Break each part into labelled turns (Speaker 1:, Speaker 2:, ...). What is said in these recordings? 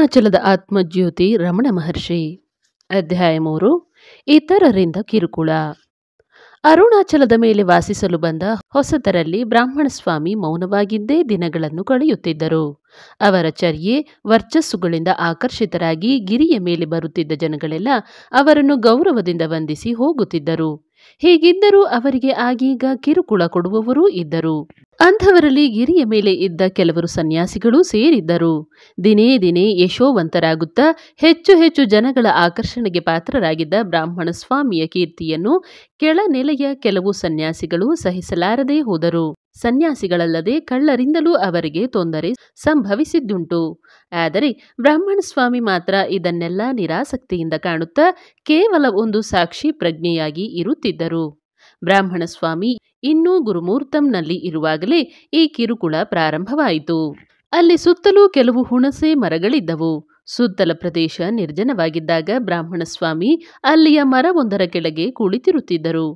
Speaker 1: ಅರುಣಾಚಲದ ಆತ್ಮಜ್ಯೋತಿ ರಮಣ ಮಹರ್ಷಿ ಅಧ್ಯಾಯ ಮೂರು ಇತರರಿಂದ ಕಿರುಕುಳ ಅರುಣಾಚಲದ ಮೇಲೆ ವಾಸಿಸಲು ಬಂದ ಹೊಸತರಲ್ಲಿ ಬ್ರಾಹ್ಮಣ ಸ್ವಾಮಿ ಮೌನವಾಗಿದ್ದೇ ದಿನಗಳನ್ನು ಕಳೆಯುತ್ತಿದ್ದರು ಅವರ ಚರ್ಯೆ ವರ್ಚಸ್ಸುಗಳಿಂದ ಆಕರ್ಷಿತರಾಗಿ ಗಿರಿಯ ಮೇಲೆ ಬರುತ್ತಿದ್ದ ಜನಗಳೆಲ್ಲ ಅವರನ್ನು ಗೌರವದಿಂದ ವಂದಿಸಿ ಹೋಗುತ್ತಿದ್ದರು ಹೀಗಿದ್ದರೂ ಅವರಿಗೆ ಆಗೀಗ ಕಿರುಕುಳ ಕೊಡುವವರೂ ಇದ್ದರು ಅಂಥವರಲ್ಲಿ ಗಿರಿಯ ಮೇಲೆ ಇದ್ದ ಕೆಲವರು ಸನ್ಯಾಸಿಗಳು ಸೇರಿದ್ದರು ದಿನೇ ದಿನೇ ಯಶೋವಂತರಾಗುತ್ತಾ ಹೆಚ್ಚು ಹೆಚ್ಚು ಜನಗಳ ಆಕರ್ಷಣೆಗೆ ಪಾತ್ರರಾಗಿದ್ದ ಬ್ರಾಹ್ಮಣ ಸ್ವಾಮಿಯ ಕೀರ್ತಿಯನ್ನು ಕೆಳನೆಲೆಯ ಕೆಲವು ಸನ್ಯಾಸಿಗಳು ಸಹಿಸಲಾರದೇ ಹೋದರು ಸನ್ಯಾಸಿಗಳಲ್ಲದೆ ಕಳ್ಳರಿಂದಲೂ ಅವರಿಗೆ ತೊಂದರೆ ಸಂಭವಿಸಿದ್ದುಂಟು ಆದರೆ ಬ್ರಾಹ್ಮಣ ಸ್ವಾಮಿ ಮಾತ್ರ ಇದನ್ನೆಲ್ಲ ನಿರಾಸಕ್ತಿಯಿಂದ ಕಾಣುತ್ತಾ ಕೇವಲ ಒಂದು ಸಾಕ್ಷಿ ಪ್ರಜ್ಞೆಯಾಗಿ ಇರುತ್ತಿದ್ದರು ಬ್ರಾಹ್ಮಣ ಸ್ವಾಮಿ ಇನ್ನೂ ಗುರುಮೂರ್ತಂನಲ್ಲಿ ಇರುವಾಗಲೇ ಈ ಕಿರುಕುಳ ಪ್ರಾರಂಭವಾಯಿತು ಅಲ್ಲಿ ಸುತ್ತಲೂ ಕೆಲವು ಹುಣಸೆ ಮರಗಳಿದ್ದವು ಸುತ್ತಲ ಪ್ರದೇಶ ನಿರ್ಜನವಾಗಿದ್ದಾಗ ಬ್ರಾಹ್ಮಣ ಸ್ವಾಮಿ ಅಲ್ಲಿಯ ಮರವೊಂದರ ಕೆಳಗೆ ಕುಳಿತಿರುತ್ತಿದ್ದರು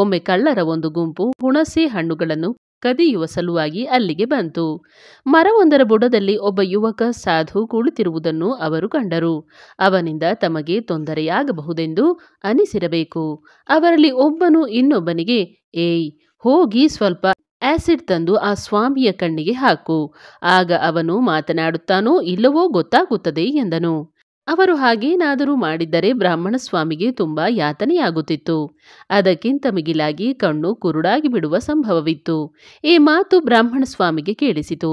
Speaker 1: ಒಮ್ಮೆ ಕಳ್ಳರ ಒಂದು ಗುಂಪು ಹುಣಸೆ ಹಣ್ಣುಗಳನ್ನು ಕದಿಯುವ ಸಲುವಾಗಿ ಅಲ್ಲಿಗೆ ಬಂತು ಮರವೊಂದರ ಬುಡದಲ್ಲಿ ಒಬ್ಬ ಯುವಕ ಸಾಧು ಕುಳಿತಿರುವುದನ್ನು ಅವರು ಕಂಡರು ಅವನಿಂದ ತಮಗೆ ತೊಂದರೆಯಾಗಬಹುದೆಂದು ಅನಿಸಿರಬೇಕು ಅವರಲ್ಲಿ ಒಬ್ಬನು ಇನ್ನೊಬ್ಬನಿಗೆ ಏಯ್ ಹೋಗಿ ಸ್ವಲ್ಪ ಆಸಿಡ್ ತಂದು ಆ ಸ್ವಾಮಿಯ ಕಣ್ಣಿಗೆ ಹಾಕು ಆಗ ಅವನು ಮಾತನಾಡುತ್ತಾನೋ ಇಲ್ಲವೋ ಗೊತ್ತಾಗುತ್ತದೆ ಎಂದನು ಅವರು ಹಾಗೇನಾದರೂ ಮಾಡಿದ್ದರೆ ಬ್ರಾಹ್ಮಣ ಸ್ವಾಮಿಗೆ ತುಂಬ ಯಾತನೆಯಾಗುತ್ತಿತ್ತು ಅದಕ್ಕಿಂತ ಮಿಗಿಲಾಗಿ ಕಣ್ಣು ಕುರುಡಾಗಿ ಬಿಡುವ ಸಂಭವವಿತ್ತು ಈ ಮಾತು ಬ್ರಾಹ್ಮಣ ಸ್ವಾಮಿಗೆ ಕೇಳಿಸಿತು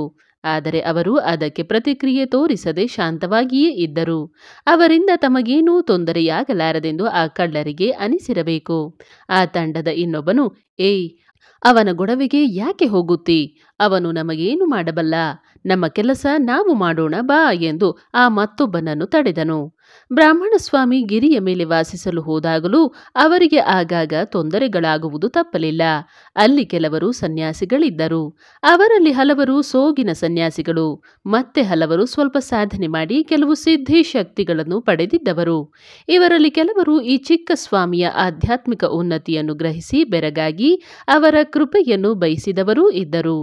Speaker 1: ಆದರೆ ಅವರು ಅದಕ್ಕೆ ಪ್ರತಿಕ್ರಿಯೆ ತೋರಿಸದೆ ಶಾಂತವಾಗಿಯೇ ಇದ್ದರು ಅವರಿಂದ ತಮಗೇನೂ ತೊಂದರೆಯಾಗಲಾರದೆಂದು ಆ ಕಳ್ಳರಿಗೆ ಅನಿಸಿರಬೇಕು ಆ ತಂಡದ ಇನ್ನೊಬ್ಬನು ಏಯ್ ಅವನ ಗೊಡವೆಗೆ ಯಾಕೆ ಹೋಗುತ್ತಿ ಅವನು ನಮಗೇನು ಮಾಡಬಲ್ಲ ನಮ್ಮ ಕೆಲಸ ನಾವು ಮಾಡೋಣ ಬಾ ಎಂದು ಆ ಮತ್ತೊಬ್ಬನನ್ನು ತಡೆದನು ಬ್ರಾಹ್ಮಣಸ್ವಾಮಿ ಗಿರಿಯ ಮೇಲೆ ವಾಸಿಸಲು ಹೋದಾಗಲೂ ಅವರಿಗೆ ಆಗಾಗ ತೊಂದರೆಗಳಾಗುವುದು ತಪ್ಪಲಿಲ್ಲ ಅಲ್ಲಿ ಕೆಲವರು ಸನ್ಯಾಸಿಗಳಿದ್ದರು ಅವರಲ್ಲಿ ಹಲವರು ಸೋಗಿನ ಸನ್ಯಾಸಿಗಳು ಮತ್ತೆ ಹಲವರು ಸ್ವಲ್ಪ ಸಾಧನೆ ಮಾಡಿ ಕೆಲವು ಸಿದ್ಧಿ ಶಕ್ತಿಗಳನ್ನು ಪಡೆದಿದ್ದವರು ಇವರಲ್ಲಿ ಕೆಲವರು ಈ ಚಿಕ್ಕ ಸ್ವಾಮಿಯ ಆಧ್ಯಾತ್ಮಿಕ ಉನ್ನತಿಯನ್ನು ಗ್ರಹಿಸಿ ಬೆರಗಾಗಿ ಅವರ ಕೃಪೆಯನ್ನು ಬಯಸಿದವರೂ ಇದ್ದರು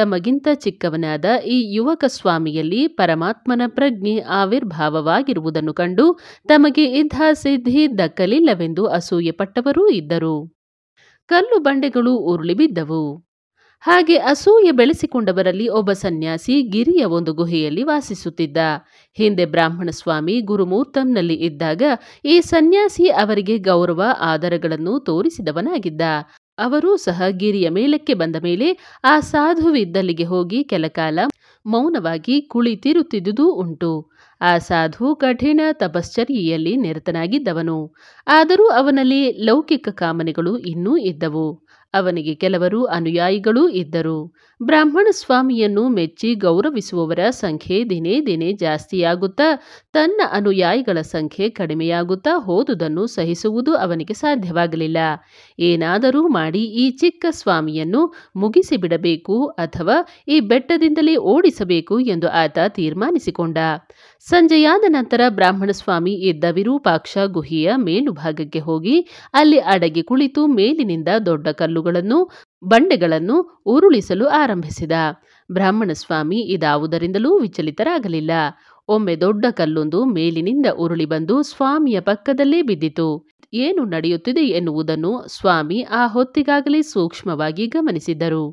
Speaker 1: ತಮಗಿಂತ ಚಿಕ್ಕವನಾದ ಈ ಯುವಕ ಸ್ವಾಮಿಯಲ್ಲಿ ಪರಮಾತ್ಮನ ಪ್ರಜ್ಞೆ ಆವಿರ್ಭಾವವಾಗಿರುವುದನ್ನು ಕಂಡು ತಮಗೆ ಇಂಥ ಸಿದ್ಧಿ ದಕ್ಕಲಿಲ್ಲವೆಂದು ಅಸೂಯೆ ಪಟ್ಟವರೂ ಇದ್ದರು ಕಲ್ಲು ಬಂಡೆಗಳು ಉರುಳಿಬಿದ್ದವು ಬಿದ್ದವು ಹಾಗೆ ಅಸೂಯೆ ಬೆಳೆಸಿಕೊಂಡವರಲ್ಲಿ ಒಬ್ಬ ಸನ್ಯಾಸಿ ಗಿರಿಯ ಒಂದು ಗುಹೆಯಲ್ಲಿ ವಾಸಿಸುತ್ತಿದ್ದ ಹಿಂದೆ ಬ್ರಾಹ್ಮಣ ಸ್ವಾಮಿ ಗುರುಮೂರ್ತಂನಲ್ಲಿ ಇದ್ದಾಗ ಈ ಸನ್ಯಾಸಿ ಅವರಿಗೆ ಗೌರವ ಆದರಗಳನ್ನು ತೋರಿಸಿದವನಾಗಿದ್ದ ಅವರೂ ಸಹ ಗಿರಿಯ ಮೇಲಕ್ಕೆ ಬಂದ ಮೇಲೆ ಆ ಸಾಧುವಿದ್ದಲ್ಲಿಗೆ ಹೋಗಿ ಕೆಲಕಾಲ ಮೌನವಾಗಿ ಕುಳಿತಿರುತ್ತಿದ್ದುದೂ ಉಂಟು ಆ ಸಾಧು ಕಠಿಣ ತಪಶ್ಚರ್ಯೆಯಲ್ಲಿ ನಿರತನಾಗಿದ್ದವನು ಆದರೂ ಅವನಲ್ಲಿ ಲೌಕಿಕ ಕಾಮನೆಗಳು ಇನ್ನೂ ಇದ್ದವು ಅವನಿಗೆ ಕೆಲವರು ಅನುಯಾಯಿಗಳೂ ಇದ್ದರು ಬ್ರಾಹ್ಮಣ ಸ್ವಾಮಿಯನ್ನು ಮೆಚ್ಚಿ ಗೌರವಿಸುವವರ ಸಂಖ್ಯೆ ದಿನೇ ದಿನೇ ಜಾಸ್ತಿಯಾಗುತ್ತಾ ತನ್ನ ಅನುಯಾಯಿಗಳ ಸಂಖ್ಯೆ ಕಡಿಮೆಯಾಗುತ್ತಾ ಹೋದುದನ್ನು ಸಹಿಸುವುದು ಅವನಿಗೆ ಸಾಧ್ಯವಾಗಲಿಲ್ಲ ಏನಾದರೂ ಮಾಡಿ ಈ ಚಿಕ್ಕ ಸ್ವಾಮಿಯನ್ನು ಮುಗಿಸಿಬಿಡಬೇಕು ಅಥವಾ ಈ ಬೆಟ್ಟದಿಂದಲೇ ಓಡಿಸಬೇಕು ಎಂದು ಆತ ತೀರ್ಮಾನಿಸಿಕೊಂಡ ಸಂಜೆಯಾದ ನಂತರ ಬ್ರಾಹ್ಮಣ ಸ್ವಾಮಿ ಎದ್ದ ವಿರೂಪಾಕ್ಷ ಗುಹೆಯ ಮೇಲುಭಾಗಕ್ಕೆ ಹೋಗಿ ಅಲ್ಲಿ ಅಡಗಿ ಕುಳಿತು ಮೇಲಿನಿಂದ ದೊಡ್ಡ ಕಲ್ಲುಗಳನ್ನು ಬಂಡೆಗಳನ್ನು ಉರುಳಿಸಲು ಆರಂಭಿಸಿದ ಬ್ರಾಹ್ಮಣ ಸ್ವಾಮಿ ಇದಾವುದರಿಂದಲೂ ವಿಚಲಿತರಾಗಲಿಲ್ಲ ಒಮ್ಮೆ ದೊಡ್ಡ ಕಲ್ಲೊಂದು ಮೇಲಿನಿಂದ ಉರುಳಿ ಬಂದು ಸ್ವಾಮಿಯ ಪಕ್ಕದಲ್ಲೇ ಬಿದ್ದಿತು ಏನು ನಡೆಯುತ್ತಿದೆ ಎನ್ನುವುದನ್ನು ಸ್ವಾಮಿ ಆ ಹೊತ್ತಿಗಾಗಲೇ ಸೂಕ್ಷ್ಮವಾಗಿ ಗಮನಿಸಿದ್ದರು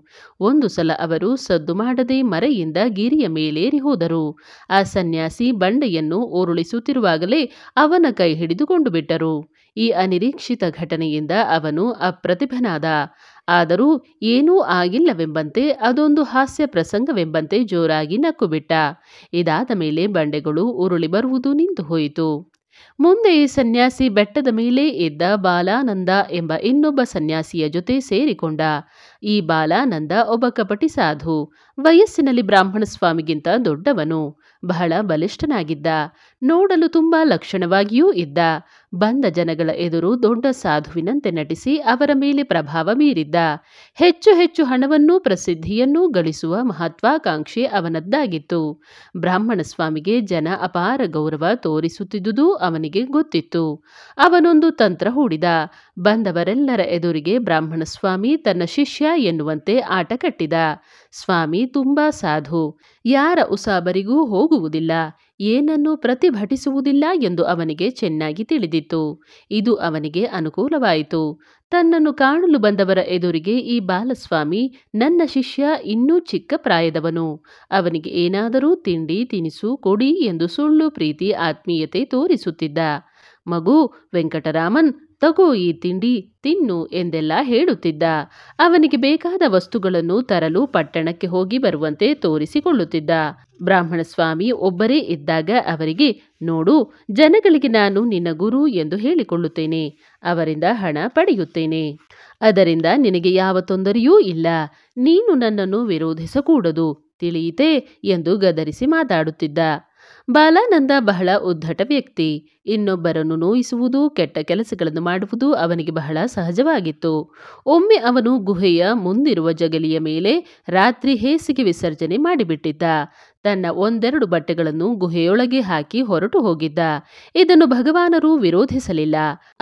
Speaker 1: ಒಂದು ಸಲ ಅವರು ಸದ್ದು ಮಾಡದೆ ಮರೆಯಿಂದ ಗಿರಿಯ ಮೇಲೇರಿ ಹೋದರು ಆ ಸನ್ಯಾಸಿ ಬಂಡೆಯನ್ನು ಓರುಳಿಸುತ್ತಿರುವಾಗಲೇ ಅವನ ಕೈ ಹಿಡಿದುಕೊಂಡು ಬಿಟ್ಟರು ಈ ಅನಿರೀಕ್ಷಿತ ಘಟನೆಯಿಂದ ಅವನು ಅಪ್ರತಿಭನಾದ ಆದರೂ ಏನೂ ಆಗಿಲ್ಲವೆಂಬಂತೆ ಅದೊಂದು ಹಾಸ್ಯ ಪ್ರಸಂಗವೆಂಬಂತೆ ಜೋರಾಗಿ ನಕ್ಕುಬಿಟ್ಟ ಇದಾದ ಮೇಲೆ ಬಂಡೆಗಳು ಉರುಳಿ ಬರುವುದು ನಿಂತು ಹೋಯಿತು ಮುಂದೆ ಈ ಸನ್ಯಾಸಿ ಬೆಟ್ಟದ ಮೇಲೆ ಇದ್ದ ಬಾಲಾನಂದ ಎಂಬ ಇನ್ನೊಬ್ಬ ಸನ್ಯಾಸಿಯ ಜೊತೆ ಸೇರಿಕೊಂಡ ಈ ಬಾಲಾನಂದ ಒಬ್ಬ ಕಪಟಿ ಸಾಧು ವಯಸ್ಸಿನಲ್ಲಿ ಬ್ರಾಹ್ಮಣ ಸ್ವಾಮಿಗಿಂತ ದೊಡ್ಡವನು ಬಹಳ ಬಲಿಷ್ಠನಾಗಿದ್ದ ನೋಡಲು ತುಂಬ ಲಕ್ಷಣವಾಗಿಯೂ ಇದ್ದ ಬಂದ ಜನಗಳ ಎದುರು ದೊಡ್ಡ ಸಾಧುವಿನಂತೆ ನಟಿಸಿ ಅವರ ಮೇಲೆ ಪ್ರಭಾವ ಬೀರಿದ್ದ ಹೆಚ್ಚು ಹೆಚ್ಚು ಹಣವನ್ನೂ ಪ್ರಸಿದ್ಧಿಯನ್ನೂ ಗಳಿಸುವ ಮಹತ್ವಾಕಾಂಕ್ಷೆ ಅವನದ್ದಾಗಿತ್ತು ಬ್ರಾಹ್ಮಣ ಸ್ವಾಮಿಗೆ ಜನ ಅಪಾರ ಗೌರವ ತೋರಿಸುತ್ತಿದ್ದುದು ಅವನಿಗೆ ಗೊತ್ತಿತ್ತು ಅವನೊಂದು ತಂತ್ರ ಹೂಡಿದ ಬಂದವರೆಲ್ಲರ ಎದುರಿಗೆ ಬ್ರಾಹ್ಮಣ ಸ್ವಾಮಿ ತನ್ನ ಶಿಷ್ಯ ಎನ್ನುವಂತೆ ಆಟ ಕಟ್ಟಿದ ಸ್ವಾಮಿ ತುಂಬಾ ಸಾಧು ಯಾರ ಉಸಾಬರಿಗೂ ಹೋಗುವುದಿಲ್ಲ ಏನನ್ನು ಪ್ರತಿಭಟಿಸುವುದಿಲ್ಲ ಎಂದು ಅವನಿಗೆ ಚೆನ್ನಾಗಿ ತಿಳಿದಿತ್ತು ಇದು ಅವನಿಗೆ ಅನುಕೂಲವಾಯಿತು ತನ್ನನ್ನು ಕಾಣಲು ಬಂದವರ ಎದುರಿಗೆ ಈ ಬಾಲಸ್ವಾಮಿ ನನ್ನ ಶಿಷ್ಯ ಇನ್ನೂ ಚಿಕ್ಕ ಪ್ರಾಯದವನು ಅವನಿಗೆ ಏನಾದರೂ ತಿಂಡಿ ತಿನಿಸು ಕೊಡಿ ಎಂದು ಸುಳ್ಳು ಪ್ರೀತಿ ಆತ್ಮೀಯತೆ ತೋರಿಸುತ್ತಿದ್ದ ಮಗು ವೆಂಕಟರಾಮನ್ ತಗೋ ಈ ತಿಂಡಿ ತಿನ್ನು ಎಂದೆಲ್ಲ ಹೇಳುತ್ತಿದ್ದ ಅವನಿಗೆ ಬೇಕಾದ ವಸ್ತುಗಳನ್ನು ತರಲು ಪಟ್ಟಣಕ್ಕೆ ಹೋಗಿ ಬರುವಂತೆ ತೋರಿಸಿಕೊಳ್ಳುತ್ತಿದ್ದ ಬ್ರಾಹ್ಮಣ ಸ್ವಾಮಿ ಒಬ್ಬರೇ ಇದ್ದಾಗ ಅವರಿಗೆ ನೋಡು ಜನಗಳಿಗೆ ನಾನು ನಿನ್ನ ಗುರು ಎಂದು ಹೇಳಿಕೊಳ್ಳುತ್ತೇನೆ ಅವರಿಂದ ಹಣ ಪಡೆಯುತ್ತೇನೆ ಅದರಿಂದ ನಿನಗೆ ಯಾವ ತೊಂದರೆಯೂ ಇಲ್ಲ ನೀನು ನನ್ನನ್ನು ವಿರೋಧಿಸಕೂಡದು ತಿಳಿಯಿತೆ ಎಂದು ಗದರಿಸಿ ಮಾತಾಡುತ್ತಿದ್ದ ಬಾಲಾನಂದ ಬಹಳ ಉದ್ದಟ ವ್ಯಕ್ತಿ ಇನ್ನೊಬ್ಬರನ್ನು ನೋಯಿಸುವುದು ಕೆಟ್ಟ ಕೆಲಸಗಳನ್ನು ಮಾಡುವುದು ಅವನಿಗೆ ಬಹಳ ಸಹಜವಾಗಿತ್ತು ಒಮ್ಮೆ ಅವನು ಗುಹೆಯ ಮುಂದಿರುವ ಜಗಲಿಯ ಮೇಲೆ ರಾತ್ರಿ ಹೇಸಿಗೆ ವಿಸರ್ಜನೆ ಮಾಡಿಬಿಟ್ಟಿದ್ದ ತನ್ನ ಒಂದೆರಡು ಬಟ್ಟೆಗಳನ್ನು ಗುಹೆಯೊಳಗೆ ಹಾಕಿ ಹೊರಟು ಹೋಗಿದ್ದ ಇದನ್ನು ಭಗವಾನರು ವಿರೋಧಿಸಲಿಲ್ಲ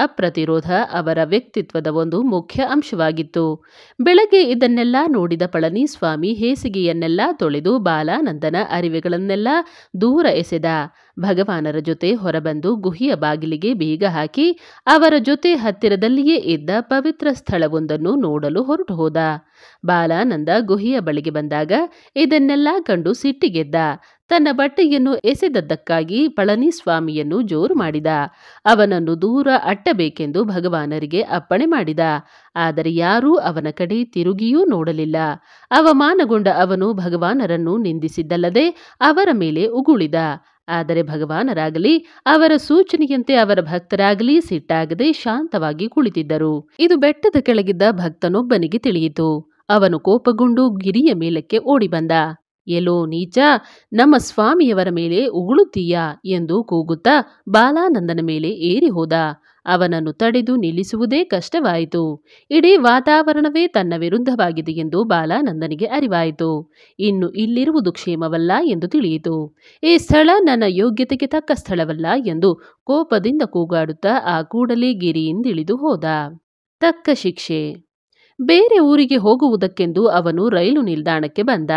Speaker 1: ಅಪ್ರತಿರೋಧ ಅವರ ವ್ಯಕ್ತಿತ್ವದ ಒಂದು ಮುಖ್ಯ ಅಂಶವಾಗಿತ್ತು ಬೆಳಗ್ಗೆ ಇದನ್ನೆಲ್ಲ ನೋಡಿದ ಪಳನಿಸ್ವಾಮಿ ಹೇಸಿಗೆಯನ್ನೆಲ್ಲ ತೊಳೆದು ಬಾಲಾನಂದನ ಅರಿವೆಗಳನ್ನೆಲ್ಲ ದೂರ ಎಸೆದ ಭಗವಾನರ ಜೊತೆ ಹೊರಬಂದು ಗುಹಿಯ ಬಾಗಿಲಿಗೆ ಬೀಗ ಹಾಕಿ ಅವರ ಜೊತೆ ಹತ್ತಿರದಲ್ಲಿಯೇ ಇದ್ದ ಪವಿತ್ರ ಸ್ಥಳವೊಂದನ್ನು ನೋಡಲು ಹೊರಟು ಹೋದ ಬಾಲಾನಂದ ಗುಹಿಯ ಬಳಿಗೆ ಬಂದಾಗ ಇದನ್ನೆಲ್ಲ ಕಂಡು ಸಿಟ್ಟಿಗೆದ್ದ ತನ್ನ ಬಟ್ಟೆಯನ್ನು ಎಸೆದದ್ದಕ್ಕಾಗಿ ಪಳನಿಸ್ವಾಮಿಯನ್ನು ಜೋರು ಮಾಡಿದ ಅವನನ್ನು ದೂರ ಅಟ್ಟಬೇಕೆಂದು ಭಗವಾನರಿಗೆ ಅಪ್ಪಣೆ ಮಾಡಿದ ಆದರೆ ಯಾರೂ ಅವನ ಕಡೆ ತಿರುಗಿಯೂ ನೋಡಲಿಲ್ಲ ಅವಮಾನಗೊಂಡ ಅವನು ಭಗವಾನರನ್ನು ನಿಂದಿಸಿದ್ದಲ್ಲದೆ ಅವರ ಮೇಲೆ ಉಗುಳಿದ ಆದರೆ ಭಗವಾನರಾಗಲಿ ಅವರ ಸೂಚನೆಯಂತೆ ಅವರ ಭಕ್ತರಾಗಲಿ ಸಿಟ್ಟಾಗದೆ ಶಾಂತವಾಗಿ ಕುಳಿತಿದ್ದರು ಇದು ಬೆಟ್ಟದ ಕೆಳಗಿದ್ದ ಭಕ್ತನೊಬ್ಬನಿಗೆ ತಿಳಿಯಿತು ಅವನು ಕೋಪಗೊಂಡು ಗಿರಿಯ ಮೇಲಕ್ಕೆ ಓಡಿಬಂದ ಎಲೋ ನೀಚ ನಮ್ಮ ಸ್ವಾಮಿಯವರ ಮೇಲೆ ಉಗುಳುತ್ತೀಯಾ ಎಂದು ಕೂಗುತ್ತಾ ಬಾಲಾನಂದನ ಮೇಲೆ ಏರಿ ಹೋದ ಅವನನ್ನು ತಡೆದು ನಿಲ್ಲಿಸುವುದೇ ಕಷ್ಟವಾಯಿತು ಇಡೀ ವಾತಾವರಣವೇ ತನ್ನ ವಿರುದ್ಧವಾಗಿದೆ ಎಂದು ಬಾಲಾನಂದನಿಗೆ ಅರಿವಾಯಿತು ಇನ್ನು ಇಲ್ಲಿರುವುದು ಕ್ಷೇಮವಲ್ಲ ಎಂದು ತಿಳಿಯಿತು ಈ ಸ್ಥಳ ನನ್ನ ಯೋಗ್ಯತೆಗೆ ತಕ್ಕ ಸ್ಥಳವಲ್ಲ ಎಂದು ಕೋಪದಿಂದ ಕೂಗಾಡುತ್ತಾ ಆ ಕೂಡಲೇ ಗಿರಿಯಿಂದಿಳಿದು ಹೋದ ತಕ್ಕ ಶಿಕ್ಷೆ ಬೇರೆ ಊರಿಗೆ ಹೋಗುವುದಕ್ಕೆಂದು ಅವನು ರೈಲು ನಿಲ್ದಾಣಕ್ಕೆ ಬಂದ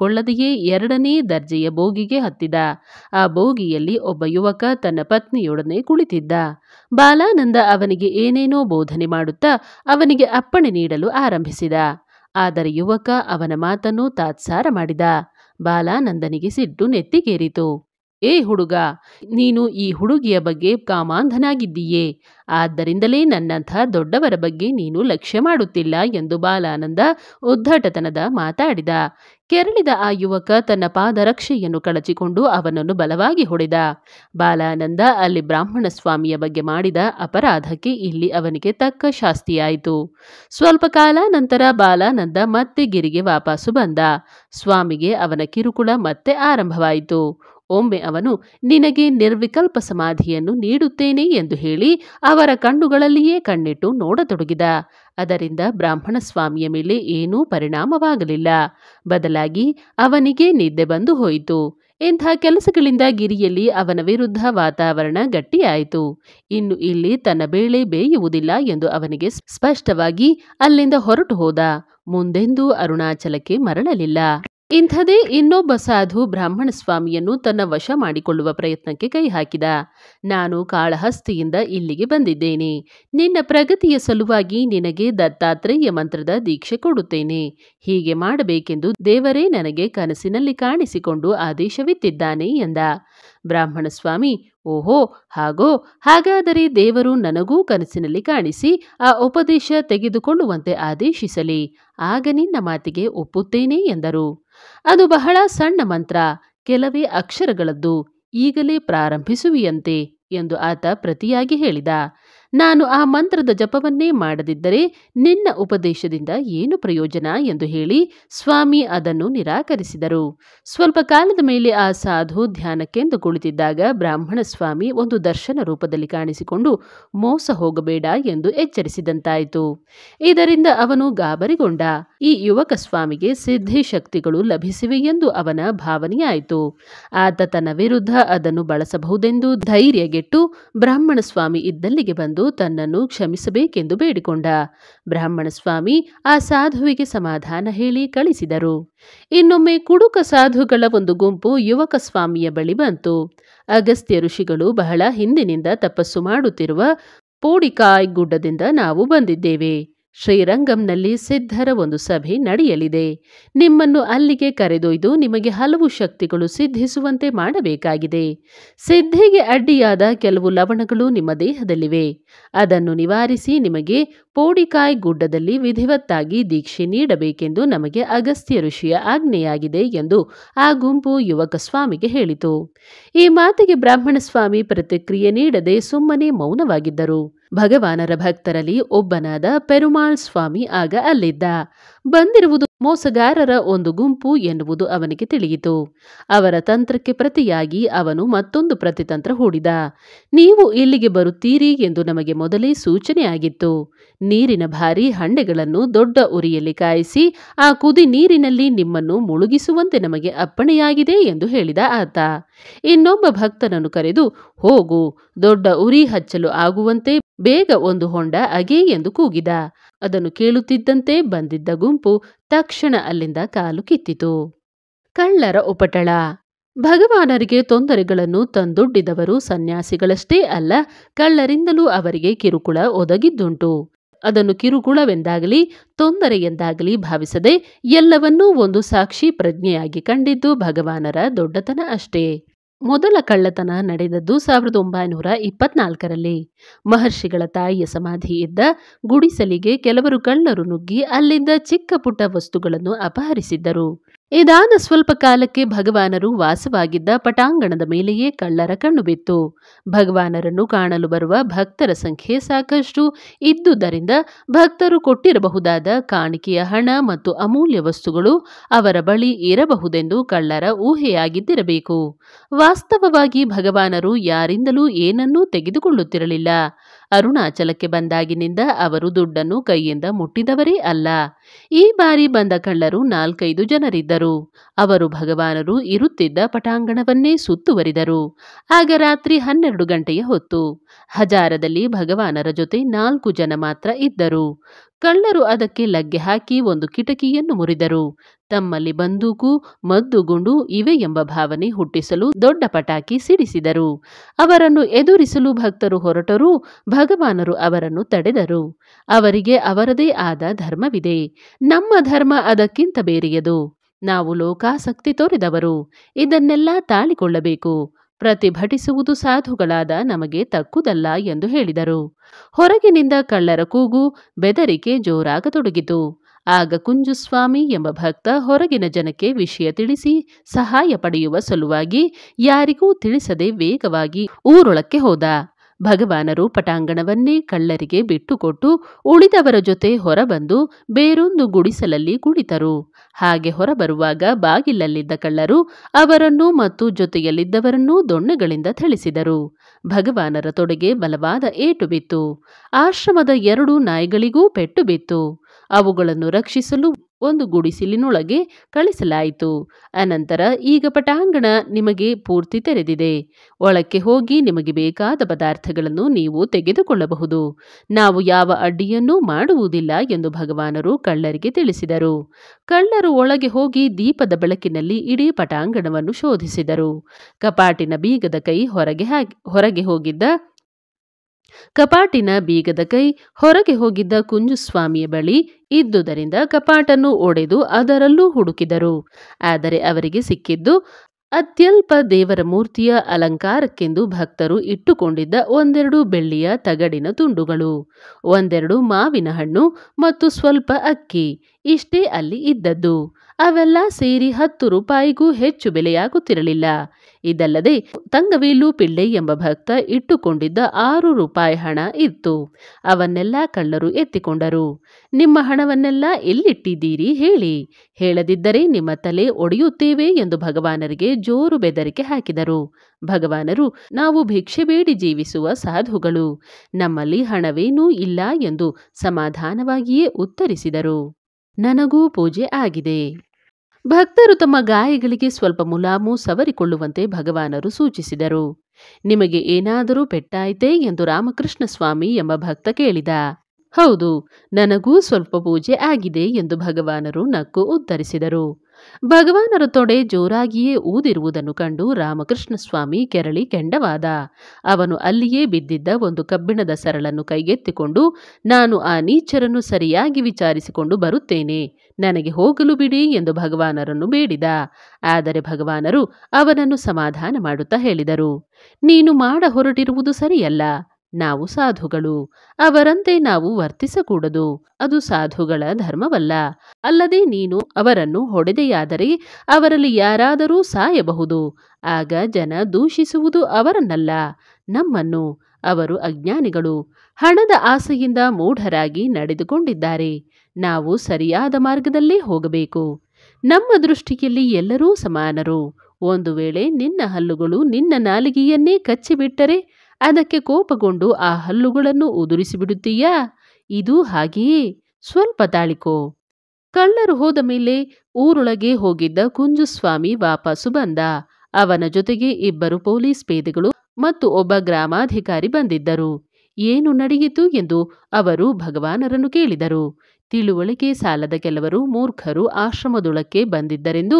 Speaker 1: ಕೊಳ್ಳದೆಯೇ ಎರಡನೇ ದರ್ಜೆಯ ಬೋಗಿಗೆ ಹತ್ತಿದ ಆ ಬೋಗಿಯಲ್ಲಿ ಒಬ್ಬ ಯುವಕ ತನ್ನ ಪತ್ನಿಯೊಡನೆ ಕುಳಿತಿದ್ದ ಬಾಲಾನಂದ ಅವನಿಗೆ ಏನೇನೋ ಬೋಧನೆ ಮಾಡುತ್ತಾ ಅವನಿಗೆ ಅಪ್ಪಣೆ ನೀಡಲು ಆರಂಭಿಸಿದ ಆದರೆ ಯುವಕ ಅವನ ಮಾತನ್ನು ತಾತ್ಸಾರ ಮಾಡಿದ ಬಾಲಾನಂದನಿಗೆ ಸಿಟ್ಟು ನೆತ್ತಿಗೇರಿತು ಏ ಹುಡುಗ ನೀನು ಈ ಹುಡುಗಿಯ ಬಗ್ಗೆ ಕಾಮಾಂಧನಾಗಿದ್ದೀಯೇ ಆದ್ದರಿಂದಲೇ ನನ್ನಂಥ ದೊಡ್ಡವರ ಬಗ್ಗೆ ನೀನು ಲಕ್ಷ್ಯ ಮಾಡುತ್ತಿಲ್ಲ ಎಂದು ಬಾಲಾನಂದ ಉದ್ಧಟತನದ ಮಾತಾಡಿದ ಕೆರಳಿದ ಆ ಯುವಕ ತನ್ನ ಪಾದರಕ್ಷೆಯನ್ನು ಕಳಚಿಕೊಂಡು ಅವನನ್ನು ಬಲವಾಗಿ ಹೊಡೆದ ಬಾಲಾನಂದ ಅಲ್ಲಿ ಬ್ರಾಹ್ಮಣ ಸ್ವಾಮಿಯ ಬಗ್ಗೆ ಮಾಡಿದ ಅಪರಾಧಕ್ಕೆ ಇಲ್ಲಿ ಅವನಿಗೆ ತಕ್ಕ ಶಾಸ್ತಿಯಾಯಿತು ಸ್ವಲ್ಪ ಕಾಲ ನಂತರ ಬಾಲಾನಂದ ಮತ್ತೆ ಗಿರಿಗೆ ವಾಪಸ್ಸು ಬಂದ ಸ್ವಾಮಿಗೆ ಅವನ ಕಿರುಕುಳ ಮತ್ತೆ ಆರಂಭವಾಯಿತು ಒಮ್ಮೆ ಅವನು ನಿನಗೆ ನಿರ್ವಿಕಲ್ಪ ಸಮಾಧಿಯನ್ನು ನೀಡುತ್ತೇನೆ ಎಂದು ಹೇಳಿ ಅವರ ಕಣ್ಣುಗಳಲ್ಲಿಯೇ ಕಣ್ಣಿಟ್ಟು ನೋಡತೊಡಗಿದ ಅದರಿಂದ ಬ್ರಾಹ್ಮಣ ಸ್ವಾಮಿಯ ಮೇಲೆ ಏನೂ ಪರಿಣಾಮವಾಗಲಿಲ್ಲ ಬದಲಾಗಿ ಅವನಿಗೆ ನಿದ್ದೆ ಬಂದು ಹೋಯಿತು ಇಂಥ ಕೆಲಸಗಳಿಂದ ಗಿರಿಯಲ್ಲಿ ಅವನ ವಿರುದ್ಧ ವಾತಾವರಣ ಗಟ್ಟಿಯಾಯಿತು ಇನ್ನು ಇಲ್ಲಿ ತನ್ನ ಬೇಳೆ ಬೇಯುವುದಿಲ್ಲ ಎಂದು ಅವನಿಗೆ ಸ್ಪಷ್ಟವಾಗಿ ಅಲ್ಲಿಂದ ಹೊರಟು ಹೋದ ಮುಂದೆಂದೂ ಅರುಣಾಚಲಕ್ಕೆ ಮರಳಲಿಲ್ಲ ಇಂಥದೇ ಇನ್ನೊಬ್ಬ ಸಾಧು ಬ್ರಾಹ್ಮಣ ಸ್ವಾಮಿಯನ್ನು ತನ್ನ ವಶ ಮಾಡಿಕೊಳ್ಳುವ ಪ್ರಯತ್ನಕ್ಕೆ ಕೈ ಹಾಕಿದ ನಾನು ಕಾಳಹಸ್ತಿಯಿಂದ ಇಲ್ಲಿಗೆ ಬಂದಿದ್ದೇನೆ ನಿನ್ನ ಪ್ರಗತಿಯ ಸಲುವಾಗಿ ನಿನಗೆ ದತ್ತಾತ್ರೇಯ ಮಂತ್ರದ ದೀಕ್ಷೆ ಕೊಡುತ್ತೇನೆ ಹೀಗೆ ಮಾಡಬೇಕೆಂದು ದೇವರೇ ನನಗೆ ಕನಸಿನಲ್ಲಿ ಕಾಣಿಸಿಕೊಂಡು ಆದೇಶವಿತ್ತಿದ್ದಾನೆ ಎಂದ ಬ್ರಾಹ್ಮಣ ಸ್ವಾಮಿ ಓಹೋ ಹಾಗೋ ಹಾಗಾದರೆ ದೇವರು ನನಗೂ ಕನಸಿನಲ್ಲಿ ಕಾಣಿಸಿ ಆ ಉಪದೇಶ ತೆಗೆದುಕೊಳ್ಳುವಂತೆ ಆದೇಶಿಸಲಿ ಆಗ ನಿನ್ನ ಮಾತಿಗೆ ಒಪ್ಪುತ್ತೇನೆ ಎಂದರು ಅದು ಬಹಳ ಸಣ್ಣ ಮಂತ್ರ ಕೆಲವೇ ಅಕ್ಷರಗಳದ್ದು ಈಗಲೇ ಪ್ರಾರಂಭಿಸುವಿಯಂತೆ ಎಂದು ಆತ ಪ್ರತಿಯಾಗಿ ಹೇಳಿದ ನಾನು ಆ ಮಂತ್ರದ ಜಪವನ್ನೇ ಮಾಡದಿದ್ದರೆ ನಿನ್ನ ಉಪದೇಶದಿಂದ ಏನು ಪ್ರಯೋಜನ ಎಂದು ಹೇಳಿ ಸ್ವಾಮಿ ಅದನ್ನು ನಿರಾಕರಿಸಿದರು ಸ್ವಲ್ಪ ಕಾಲದ ಮೇಲೆ ಆ ಸಾಧು ಧ್ಯಾನಕ್ಕೆಂದು ಕುಳಿತಿದ್ದಾಗ ಬ್ರಾಹ್ಮಣ ಸ್ವಾಮಿ ಒಂದು ದರ್ಶನ ರೂಪದಲ್ಲಿ ಕಾಣಿಸಿಕೊಂಡು ಮೋಸ ಹೋಗಬೇಡ ಎಂದು ಎಚ್ಚರಿಸಿದಂತಾಯಿತು ಇದರಿಂದ ಅವನು ಗಾಬರಿಗೊಂಡ ಈ ಯುವಕ ಸ್ವಾಮಿಗೆ ಸಿದ್ಧಿ ಶಕ್ತಿಗಳು ಲಭಿಸಿವೆ ಎಂದು ಅವನ ಭಾವನೆಯಾಯಿತು ಆತ ತನ್ನ ವಿರುದ್ಧ ಅದನ್ನು ಬಳಸಬಹುದೆಂದು ಧೈರ್ಯಗೆಟ್ಟು ಬ್ರಾಹ್ಮಣ ಸ್ವಾಮಿ ಇದ್ದಲ್ಲಿಗೆ ಬಂದು ತನ್ನನ್ನು ಕ್ಷಮಿಸಬೇಕೆಂದು ಬೇಡಿಕೊಂಡ ಬ್ರಾಹ್ಮಣ ಸ್ವಾಮಿ ಆ ಸಾಧುವಿಗೆ ಸಮಾಧಾನ ಹೇಳಿ ಕಳಿಸಿದರು ಇನ್ನೊಮ್ಮೆ ಕುಡುಕ ಸಾಧುಗಳ ಒಂದು ಗುಂಪು ಯುವಕ ಸ್ವಾಮಿಯ ಬಳಿ ಬಂತು ಅಗಸ್ತ್ಯ ಋಷಿಗಳು ಬಹಳ ಹಿಂದಿನಿಂದ ತಪಸ್ಸು ಮಾಡುತ್ತಿರುವ ಪೋಡಿಕಾಯ್ ಗುಡ್ಡದಿಂದ ನಾವು ಬಂದಿದ್ದೇವೆ ಶ್ರೀರಂಗಂನಲ್ಲಿ ಸಿದ್ಧರ ಒಂದು ಸಭೆ ನಡೆಯಲಿದೆ ನಿಮ್ಮನ್ನು ಅಲ್ಲಿಗೆ ಕರೆದೊಯ್ದು ನಿಮಗೆ ಹಲವು ಶಕ್ತಿಗಳು ಸಿದ್ಧಿಸುವಂತೆ ಮಾಡಬೇಕಾಗಿದೆ ಸಿದ್ಧಿಗೆ ಅಡ್ಡಿಯಾದ ಕೆಲವು ಲವಣಗಳು ನಿಮ್ಮ ದೇಹದಲ್ಲಿವೆ ಅದನ್ನು ನಿವಾರಿಸಿ ನಿಮಗೆ ಪೋಡಿಕಾಯ್ ಗುಡ್ಡದಲ್ಲಿ ವಿಧಿವತ್ತಾಗಿ ದೀಕ್ಷೆ ನೀಡಬೇಕೆಂದು ನಮಗೆ ಅಗಸ್ತ್ಯ ಋಷಿಯ ಆಜ್ಞೆಯಾಗಿದೆ ಎಂದು ಆ ಗುಂಪು ಯುವಕ ಸ್ವಾಮಿಗೆ ಹೇಳಿತು ಈ ಮಾತಿಗೆ ಬ್ರಾಹ್ಮಣ ಸ್ವಾಮಿ ಪ್ರತಿಕ್ರಿಯೆ ನೀಡದೆ ಸುಮ್ಮನೆ ಮೌನವಾಗಿದ್ದರು ಭಗವಾನರ ಭಕ್ತರಲ್ಲಿ ಒಬ್ಬನಾದ ಪೆರುಮಾಳ್ ಸ್ವಾಮಿ ಆಗ ಅಲ್ಲಿದ್ದ ಬಂದಿರುವುದು ಮೋಸಗಾರರ ಒಂದು ಗುಂಪು ಎನ್ನುವುದು ಅವನಿಗೆ ತಿಳಿಯಿತು ಅವರ ತಂತ್ರಕ್ಕೆ ಪ್ರತಿಯಾಗಿ ಅವನು ಮತ್ತೊಂದು ಪ್ರತಿತಂತ್ರ ಹೂಡಿದ ನೀವು ಇಲ್ಲಿಗೆ ಬರುತ್ತೀರಿ ಎಂದು ನಮಗೆ ಮೊದಲೇ ಸೂಚನೆಯಾಗಿತ್ತು ನೀರಿನ ಭಾರಿ ಹಂಡೆಗಳನ್ನು ದೊಡ್ಡ ಉರಿಯಲ್ಲಿ ಕಾಯಿಸಿ ಆ ಕುದಿ ನೀರಿನಲ್ಲಿ ನಿಮ್ಮನ್ನು ಮುಳುಗಿಸುವಂತೆ ನಮಗೆ ಅಪ್ಪಣೆಯಾಗಿದೆ ಎಂದು ಹೇಳಿದ ಆತ ಇನ್ನೊಬ್ಬ ಭಕ್ತನನ್ನು ಕರೆದು ಹೋಗು ದೊಡ್ಡ ಉರಿ ಹಚ್ಚಲು ಆಗುವಂತೆ ಬೇಗ ಒಂದು ಹೊಂಡ ಅಗೆ ಎಂದು ಕೂಗಿದ ಅದನ್ನು ಕೇಳುತ್ತಿದ್ದಂತೆ ಬಂದಿದ್ದ ಗುಂಪು ತಕ್ಷಣ ಅಲ್ಲಿಂದ ಕಾಲು ಕಿತ್ತಿತು ಕಳ್ಳರ ಉಪಟಳ ಭಗವಾನರಿಗೆ ತೊಂದರೆಗಳನ್ನು ತಂದೊಡ್ಡಿದವರು ಸನ್ಯಾಸಿಗಳಷ್ಟೇ ಅಲ್ಲ ಕಳ್ಳರಿಂದಲೂ ಅವರಿಗೆ ಕಿರುಕುಳ ಒದಗಿದ್ದುಂಟು ಅದನ್ನು ಕಿರುಕುಳವೆಂದಾಗಲಿ ಎಂದಾಗಲಿ ಭಾವಿಸದೆ ಎಲ್ಲವನ್ನೂ ಒಂದು ಸಾಕ್ಷಿ ಪ್ರಜ್ಞೆಯಾಗಿ ಕಂಡಿದ್ದು ಭಗವಾನರ ದೊಡ್ಡತನ ಅಷ್ಟೇ ಮೊದಲ ಕಳ್ಳತನ ನಡೆದದ್ದು ಸಾವಿರದ ಒಂಬೈನೂರ ಇಪ್ಪತ್ನಾಲ್ಕರಲ್ಲಿ ಮಹರ್ಷಿಗಳ ತಾಯಿಯ ಸಮಾಧಿ ಇದ್ದ ಗುಡಿಸಲಿಗೆ ಕೆಲವರು ಕಳ್ಳರು ನುಗ್ಗಿ ಅಲ್ಲಿಂದ ಚಿಕ್ಕ ಪುಟ್ಟ ವಸ್ತುಗಳನ್ನು ಅಪಹರಿಸಿದ್ದರು ಇದಾದ ಸ್ವಲ್ಪ ಕಾಲಕ್ಕೆ ಭಗವಾನರು ವಾಸವಾಗಿದ್ದ ಪಟಾಂಗಣದ ಮೇಲೆಯೇ ಕಳ್ಳರ ಕಣ್ಣು ಬಿತ್ತು ಭಗವಾನರನ್ನು ಕಾಣಲು ಬರುವ ಭಕ್ತರ ಸಂಖ್ಯೆ ಸಾಕಷ್ಟು ಇದ್ದುದರಿಂದ ಭಕ್ತರು ಕೊಟ್ಟಿರಬಹುದಾದ ಕಾಣಿಕೆಯ ಹಣ ಮತ್ತು ಅಮೂಲ್ಯ ವಸ್ತುಗಳು ಅವರ ಬಳಿ ಇರಬಹುದೆಂದು ಕಳ್ಳರ ಊಹೆಯಾಗಿದ್ದಿರಬೇಕು ವಾಸ್ತವವಾಗಿ ಭಗವಾನರು ಯಾರಿಂದಲೂ ಏನನ್ನೂ ತೆಗೆದುಕೊಳ್ಳುತ್ತಿರಲಿಲ್ಲ ಅರುಣಾಚಲಕ್ಕೆ ಬಂದಾಗಿನಿಂದ ಅವರು ದುಡ್ಡನ್ನು ಕೈಯಿಂದ ಮುಟ್ಟಿದವರೇ ಅಲ್ಲ ಈ ಬಾರಿ ಬಂದ ಕಳ್ಳರು ನಾಲ್ಕೈದು ಜನರಿದ್ದರು ಅವರು ಭಗವಾನರು ಇರುತ್ತಿದ್ದ ಪಟಾಂಗಣವನ್ನೇ ಸುತ್ತುವರಿದರು ಆಗ ರಾತ್ರಿ ಹನ್ನೆರಡು ಗಂಟೆಯ ಹೊತ್ತು ಹಜಾರದಲ್ಲಿ ಭಗವಾನರ ಜೊತೆ ನಾಲ್ಕು ಜನ ಮಾತ್ರ ಇದ್ದರು ಕಳ್ಳರು ಅದಕ್ಕೆ ಲಗ್ಗೆ ಹಾಕಿ ಒಂದು ಕಿಟಕಿಯನ್ನು ಮುರಿದರು ತಮ್ಮಲ್ಲಿ ಬಂದೂಕು ಮದ್ದುಗುಂಡು ಇವೆ ಎಂಬ ಭಾವನೆ ಹುಟ್ಟಿಸಲು ದೊಡ್ಡ ಪಟಾಕಿ ಸಿಡಿಸಿದರು ಅವರನ್ನು ಎದುರಿಸಲು ಭಕ್ತರು ಹೊರಟರೂ ಭಗವಾನರು ಅವರನ್ನು ತಡೆದರು ಅವರಿಗೆ ಅವರದೇ ಆದ ಧರ್ಮವಿದೆ ನಮ್ಮ ಧರ್ಮ ಅದಕ್ಕಿಂತ ಬೇರೆಯದು ನಾವು ಲೋಕಾಸಕ್ತಿ ತೋರಿದವರು ಇದನ್ನೆಲ್ಲ ತಾಳಿಕೊಳ್ಳಬೇಕು ಪ್ರತಿಭಟಿಸುವುದು ಸಾಧುಗಳಾದ ನಮಗೆ ತಕ್ಕುದಲ್ಲ ಎಂದು ಹೇಳಿದರು ಹೊರಗಿನಿಂದ ಕಳ್ಳರ ಕೂಗು ಬೆದರಿಕೆ ಜೋರಾಗತೊಡಗಿತು ಆಗ ಕುಂಜುಸ್ವಾಮಿ ಎಂಬ ಭಕ್ತ ಹೊರಗಿನ ಜನಕ್ಕೆ ವಿಷಯ ತಿಳಿಸಿ ಸಹಾಯ ಪಡೆಯುವ ಸಲುವಾಗಿ ಯಾರಿಗೂ ತಿಳಿಸದೆ ವೇಗವಾಗಿ ಊರೊಳಕ್ಕೆ ಹೋದ ಭಗವಾನರು ಪಟಾಂಗಣವನ್ನೇ ಕಳ್ಳರಿಗೆ ಬಿಟ್ಟುಕೊಟ್ಟು ಉಳಿದವರ ಜೊತೆ ಹೊರಬಂದು ಬೇರೊಂದು ಗುಡಿಸಲಲ್ಲಿ ಕುಳಿತರು ಹಾಗೆ ಹೊರಬರುವಾಗ ಬಾಗಿಲಲ್ಲಿದ್ದ ಕಳ್ಳರು ಅವರನ್ನು ಮತ್ತು ಜೊತೆಯಲ್ಲಿದ್ದವರನ್ನೂ ದೊಣ್ಣೆಗಳಿಂದ ಥಳಿಸಿದರು ಭಗವಾನರ ತೊಡೆಗೆ ಬಲವಾದ ಏಟು ಬಿತ್ತು ಆಶ್ರಮದ ಎರಡು ನಾಯಿಗಳಿಗೂ ಪೆಟ್ಟು ಬಿತ್ತು ಅವುಗಳನ್ನು ರಕ್ಷಿಸಲು ಒಂದು ಗುಡಿಸಿಲಿನೊಳಗೆ ಕಳಿಸಲಾಯಿತು ಅನಂತರ ಈಗ ಪಟಾಂಗಣ ನಿಮಗೆ ಪೂರ್ತಿ ತೆರೆದಿದೆ ಒಳಕ್ಕೆ ಹೋಗಿ ನಿಮಗೆ ಬೇಕಾದ ಪದಾರ್ಥಗಳನ್ನು ನೀವು ತೆಗೆದುಕೊಳ್ಳಬಹುದು ನಾವು ಯಾವ ಅಡ್ಡಿಯನ್ನೂ ಮಾಡುವುದಿಲ್ಲ ಎಂದು ಭಗವಾನರು ಕಳ್ಳರಿಗೆ ತಿಳಿಸಿದರು ಕಳ್ಳರು ಒಳಗೆ ಹೋಗಿ ದೀಪದ ಬೆಳಕಿನಲ್ಲಿ ಇಡೀ ಪಟಾಂಗಣವನ್ನು ಶೋಧಿಸಿದರು ಕಪಾಟಿನ ಬೀಗದ ಕೈ ಹೊರಗೆ ಹೊರಗೆ ಹೋಗಿದ್ದ ಕಪಾಟಿನ ಬೀಗದ ಕೈ ಹೊರಗೆ ಹೋಗಿದ್ದ ಕುಂಜುಸ್ವಾಮಿಯ ಬಳಿ ಇದ್ದುದರಿಂದ ಕಪಾಟನ್ನು ಒಡೆದು ಅದರಲ್ಲೂ ಹುಡುಕಿದರು ಆದರೆ ಅವರಿಗೆ ಸಿಕ್ಕಿದ್ದು ಅತ್ಯಲ್ಪ ದೇವರ ಮೂರ್ತಿಯ ಅಲಂಕಾರಕ್ಕೆಂದು ಭಕ್ತರು ಇಟ್ಟುಕೊಂಡಿದ್ದ ಒಂದೆರಡು ಬೆಳ್ಳಿಯ ತಗಡಿನ ತುಂಡುಗಳು ಒಂದೆರಡು ಮಾವಿನ ಹಣ್ಣು ಮತ್ತು ಸ್ವಲ್ಪ ಅಕ್ಕಿ ಇಷ್ಟೇ ಅಲ್ಲಿ ಇದ್ದದ್ದು ಅವೆಲ್ಲ ಸೇರಿ ಹತ್ತು ರೂಪಾಯಿಗೂ ಹೆಚ್ಚು ಬೆಲೆಯಾಗುತ್ತಿರಲಿಲ್ಲ ಇದಲ್ಲದೆ ತಂಗವೇಲು ಪಿಳ್ಳೆ ಎಂಬ ಭಕ್ತ ಇಟ್ಟುಕೊಂಡಿದ್ದ ಆರು ರೂಪಾಯಿ ಹಣ ಇತ್ತು ಅವನ್ನೆಲ್ಲ ಕಳ್ಳರು ಎತ್ತಿಕೊಂಡರು ನಿಮ್ಮ ಹಣವನ್ನೆಲ್ಲ ಎಲ್ಲಿಟ್ಟಿದ್ದೀರಿ ಹೇಳಿ ಹೇಳದಿದ್ದರೆ ನಿಮ್ಮ ತಲೆ ಒಡೆಯುತ್ತೇವೆ ಎಂದು ಭಗವಾನರಿಗೆ ಜೋರು ಬೆದರಿಕೆ ಹಾಕಿದರು ಭಗವಾನರು ನಾವು ಭಿಕ್ಷೆ ಬೇಡಿ ಜೀವಿಸುವ ಸಾಧುಗಳು ನಮ್ಮಲ್ಲಿ ಹಣವೇನೂ ಇಲ್ಲ ಎಂದು ಸಮಾಧಾನವಾಗಿಯೇ ಉತ್ತರಿಸಿದರು ನನಗೂ ಪೂಜೆ ಆಗಿದೆ ಭಕ್ತರು ತಮ್ಮ ಗಾಯಗಳಿಗೆ ಸ್ವಲ್ಪ ಮುಲಾಮು ಸವರಿಕೊಳ್ಳುವಂತೆ ಭಗವಾನರು ಸೂಚಿಸಿದರು ನಿಮಗೆ ಏನಾದರೂ ಪೆಟ್ಟಾಯಿತೆ ಎಂದು ರಾಮಕೃಷ್ಣ ಸ್ವಾಮಿ ಎಂಬ ಭಕ್ತ ಕೇಳಿದ ಹೌದು ನನಗೂ ಸ್ವಲ್ಪ ಪೂಜೆ ಆಗಿದೆ ಎಂದು ಭಗವಾನರು ನಕ್ಕು ಉತ್ತರಿಸಿದರು ಭಗವಾನರ ತೊಡೆ ಜೋರಾಗಿಯೇ ಊದಿರುವುದನ್ನು ಕಂಡು ರಾಮಕೃಷ್ಣ ಸ್ವಾಮಿ ಕೆರಳಿ ಕೆಂಡವಾದ ಅವನು ಅಲ್ಲಿಯೇ ಬಿದ್ದಿದ್ದ ಒಂದು ಕಬ್ಬಿಣದ ಸರಳನ್ನು ಕೈಗೆತ್ತಿಕೊಂಡು ನಾನು ಆ ನೀಚರನ್ನು ಸರಿಯಾಗಿ ವಿಚಾರಿಸಿಕೊಂಡು ಬರುತ್ತೇನೆ ನನಗೆ ಹೋಗಲು ಬಿಡಿ ಎಂದು ಭಗವಾನರನ್ನು ಬೇಡಿದ ಆದರೆ ಭಗವಾನರು ಅವನನ್ನು ಸಮಾಧಾನ ಮಾಡುತ್ತಾ ಹೇಳಿದರು ನೀನು ಮಾಡ ಹೊರಟಿರುವುದು ಸರಿಯಲ್ಲ ನಾವು ಸಾಧುಗಳು ಅವರಂತೆ ನಾವು ವರ್ತಿಸಕೂಡದು ಅದು ಸಾಧುಗಳ ಧರ್ಮವಲ್ಲ ಅಲ್ಲದೆ ನೀನು ಅವರನ್ನು ಹೊಡೆದೆಯಾದರೆ ಅವರಲ್ಲಿ ಯಾರಾದರೂ ಸಾಯಬಹುದು ಆಗ ಜನ ದೂಷಿಸುವುದು ಅವರನ್ನಲ್ಲ ನಮ್ಮನ್ನು ಅವರು ಅಜ್ಞಾನಿಗಳು ಹಣದ ಆಸೆಯಿಂದ ಮೂಢರಾಗಿ ನಡೆದುಕೊಂಡಿದ್ದಾರೆ ನಾವು ಸರಿಯಾದ ಮಾರ್ಗದಲ್ಲೇ ಹೋಗಬೇಕು ನಮ್ಮ ದೃಷ್ಟಿಯಲ್ಲಿ ಎಲ್ಲರೂ ಸಮಾನರು ಒಂದು ವೇಳೆ ನಿನ್ನ ಹಲ್ಲುಗಳು ನಿನ್ನ ನಾಲಿಗೆಯನ್ನೇ ಕಚ್ಚಿಬಿಟ್ಟರೆ ಅದಕ್ಕೆ ಕೋಪಗೊಂಡು ಆ ಹಲ್ಲುಗಳನ್ನು ಉದುರಿಸಿಬಿಡುತ್ತೀಯಾ ಇದು ಹಾಗೆಯೇ ಸ್ವಲ್ಪ ತಾಳಿಕೋ ಕಳ್ಳರು ಹೋದ ಮೇಲೆ ಊರೊಳಗೆ ಹೋಗಿದ್ದ ಕುಂಜುಸ್ವಾಮಿ ವಾಪಸ್ಸು ಬಂದ ಅವನ ಜೊತೆಗೆ ಇಬ್ಬರು ಪೊಲೀಸ್ ಪೇದೆಗಳು ಮತ್ತು ಒಬ್ಬ ಗ್ರಾಮಾಧಿಕಾರಿ ಬಂದಿದ್ದರು ಏನು ನಡೆಯಿತು ಎಂದು ಅವರು ಭಗವಾನರನ್ನು ಕೇಳಿದರು ತಿಳುವಳಿಕೆ ಸಾಲದ ಕೆಲವರು ಮೂರ್ಖರು ಆಶ್ರಮದೊಳಕ್ಕೆ ಬಂದಿದ್ದರೆಂದು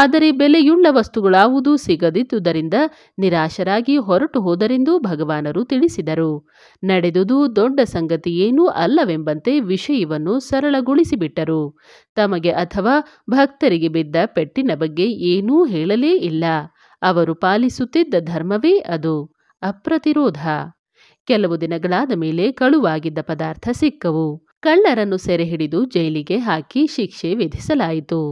Speaker 1: ಆದರೆ ಬೆಲೆಯುಳ್ಳ ವಸ್ತುಗಳಾವುದೂ ಸಿಗದಿದ್ದುದರಿಂದ ನಿರಾಶರಾಗಿ ಹೊರಟು ಹೋದರೆಂದು ಭಗವಾನರು ತಿಳಿಸಿದರು ನಡೆದುದು ದೊಡ್ಡ ಸಂಗತಿಯೇನೂ ಅಲ್ಲವೆಂಬಂತೆ ವಿಷಯವನ್ನು ಸರಳಗೊಳಿಸಿಬಿಟ್ಟರು ತಮಗೆ ಅಥವಾ ಭಕ್ತರಿಗೆ ಬಿದ್ದ ಪೆಟ್ಟಿನ ಬಗ್ಗೆ ಏನೂ ಹೇಳಲೇ ಇಲ್ಲ ಅವರು ಪಾಲಿಸುತ್ತಿದ್ದ ಧರ್ಮವೇ ಅದು ಅಪ್ರತಿರೋಧ ಕೆಲವು ದಿನಗಳಾದ ಮೇಲೆ ಕಳುವಾಗಿದ್ದ ಪದಾರ್ಥ ಸಿಕ್ಕವು ಕಳ್ಳರನ್ನು ಸೆರೆಹಿಡಿದು ಜೈಲಿಗೆ ಹಾಕಿ ಶಿಕ್ಷೆ ವಿಧಿಸಲಾಯಿತು